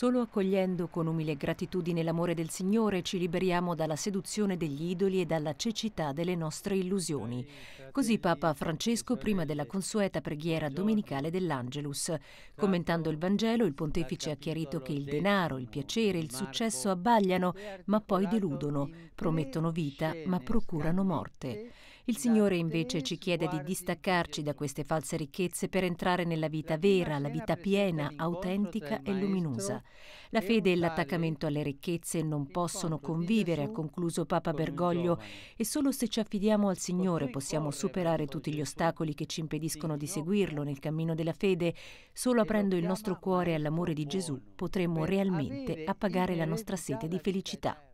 Solo accogliendo con umile gratitudine l'amore del Signore ci liberiamo dalla seduzione degli idoli e dalla cecità delle nostre illusioni. Così Papa Francesco prima della consueta preghiera domenicale dell'Angelus. Commentando il Vangelo, il pontefice ha chiarito che il denaro, il piacere, il successo abbagliano, ma poi deludono, promettono vita, ma procurano morte. Il Signore invece ci chiede di distaccarci da queste false ricchezze per entrare nella vita vera, la vita piena, autentica e luminosa. La fede e l'attaccamento alle ricchezze non possono convivere, ha concluso Papa Bergoglio, e solo se ci affidiamo al Signore possiamo superare tutti gli ostacoli che ci impediscono di seguirlo nel cammino della fede. Solo aprendo il nostro cuore all'amore di Gesù potremo realmente appagare la nostra sete di felicità.